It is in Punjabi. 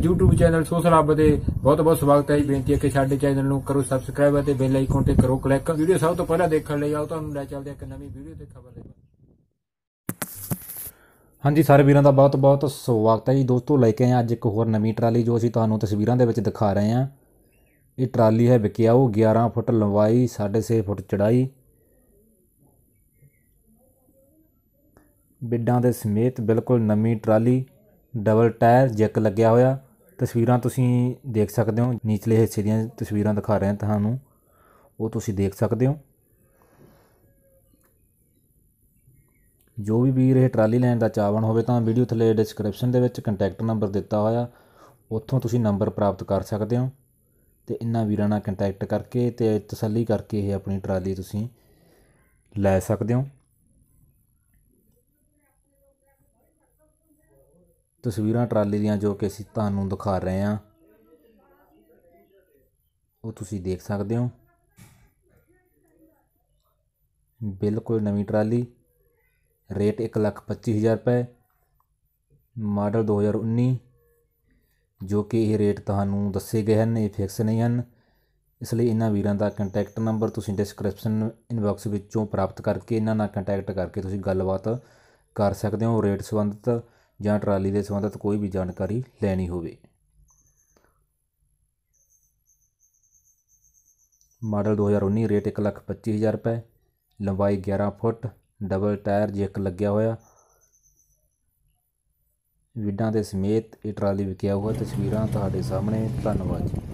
YouTube ਚੈਨਲ ਸੋਸਲਾਬ ਦੇ ਬਹੁਤ ਬਹੁਤ ਸਵਾਗਤ ਹੈ ਜੀ ਬੇਨਤੀ ਹੈ ਕਿ ਸਾਡੇ ਚੈਨਲ ਨੂੰ ਕਰੋ ਸਬਸਕ੍ਰਾਈਬ ਅਤੇ ਬੈਲ ਆਈਕਨ ਤੇ ਕਰੋ ਕਲਿੱਕ ਵੀਡੀਓ ਸਭ ਤੋਂ ਪਹਿਲਾਂ ਦੇਖਣ ਲਈ ਆਓ ਤੁਹਾਨੂੰ ਲੈ ਚੱਲਦੇ ਹਾਂ ਇੱਕ ਨਵੀਂ ਵੀਡੀਓ ਤੇ ਖਬਰ ਲੈ ਹਾਂਜੀ ਸਾਰੇ ਵੀਰਾਂ ਦਾ ਬਹੁਤ ਬਹੁਤ ਸਵਾਗਤ ਹੈ ਜੀ ਦੋਸਤੋ ਲੈ ਕੇ ਆਏ ਅੱਜ ਇੱਕ ਹੋਰ ਨਵੀਂ ਟਰਾਲੀ ਜੋ ਅਸੀਂ ਤੁਹਾਨੂੰ ਤਸਵੀਰਾਂ ਦੇ ਵਿੱਚ ਦਿਖਾ ਰਹੇ ਹਾਂ ਇਹ ਟਰਾਲੀ ਹੈ ਉਹ 11 ਫੁੱਟ ਲੰਬਾਈ 6.5 ਫੁੱਟ ਚੜਾਈ ਬਿੱਡਾਂ ਦੇ ਸਮੇਤ ਬਿਲਕੁਲ ਨਵੀਂ ਟਰਾਲੀ ਡਬਲ ਟਾਇਰ ਜੈਕ ਲੱਗਿਆ ਹੋਇਆ ਤਸਵੀਰਾਂ ਤੁਸੀਂ ਦੇਖ ਸਕਦੇ ਹੋ ਨੀਚਲੇ ਹਿੱਸੇ ਦੀਆਂ ਤਸਵੀਰਾਂ ਦਿਖਾ ਰਹੇ ਤੁਹਾਨੂੰ ਉਹ ਤੁਸੀਂ ਦੇਖ ਸਕਦੇ ਹੋ ਜੋ ਵੀ ਵੀਰ ਇਹ ਟਰਾਲੀ ਲੈਣ ਦਾ ਚਾਹਵਨ ਹੋਵੇ ਤਾਂ ਵੀਡੀਓ ਥੱਲੇ ਡਿਸਕ੍ਰਿਪਸ਼ਨ ਦੇ ਵਿੱਚ ਕੰਟੈਕਟ ਨੰਬਰ ਦਿੱਤਾ ਹੋਇਆ ਉੱਥੋਂ ਤੁਸੀਂ ਨੰਬਰ ਪ੍ਰਾਪਤ ਕਰ ਸਕਦੇ ਹੋ ਤੇ ਇਨ੍ਹਾਂ ਵੀਰਾਂ ਨਾਲ ਕੰਟੈਕਟ ਕਰਕੇ ਤੇ ਤਸੱਲੀ ਕਰਕੇ ਇਹ ਆਪਣੀ ਟਰਾਲੀ ਤੁਸੀਂ ਲੈ ਸਕਦੇ ਹੋ ਤਸਵੀਰਾਂ ਟਰਾਲੀ ਦੀਆਂ ਜੋ ਕਿ ਅਸੀਂ ਤੁਹਾਨੂੰ ਦਿਖਾ ਰਹੇ ਹਾਂ ਉਹ ਤੁਸੀਂ ਦੇਖ ਸਕਦੇ ਹੋ ਬਿਲਕੁਲ ਨਵੀਂ ਟਰਾਲੀ ਰੇਟ 125000 ਰੁਪਏ ਮਾਡਲ 2019 ਜੋ ਕਿ ਇਹ ਰੇਟ ਤੁਹਾਨੂੰ ਦੱਸੇ ਗਏ ਹਨ ਇਹ ਫਿਕਸ ਨਹੀਂ ਹਨ ਇਸ ਲਈ ਇਹਨਾਂ ਵੀਰਾਂ ਦਾ ਕੰਟੈਕਟ ਨੰਬਰ ਤੁਸੀਂ ਡਿਸਕ੍ਰਿਪਸ਼ਨ ਇਨਬਾਕਸ ਵਿੱਚੋਂ ਪ੍ਰਾਪਤ ਕਰਕੇ ਇਹਨਾਂ ਨਾਲ ਕੰਟੈਕਟ ਕਰਕੇ ਤੁਸੀਂ ਗੱਲਬਾਤ ਕਰ ਸਕਦੇ ਹੋ ਰੇਟ ਸੰਬੰਧਿਤ ਜਾਂ ਟਰਾਲੀ ਦੇ ਸੰਬੰਧਤ ਕੋਈ ਵੀ ਜਾਣਕਾਰੀ ਲੈਣੀ ਹੋਵੇ ਮਾਡਲ 2019 ਰੇਟ 125000 ਰੁਪਏ ਲੰਬਾਈ 11 ਫੁੱਟ ਡਬਲ ਟਾਇਰ ਜਿੱਕ ਲੱਗਿਆ ਹੋਇਆ ਵਿਡਾਂ ਦੇ ਸਮੇਤ ਇਹ ਟਰਾਲੀ ਵਿਕਿਆ ਹੋਇਆ ਤਸਵੀਰਾਂ ਤੁਹਾਡੇ ਸਾਹਮਣੇ ਧੰਨਵਾਦ ਜੀ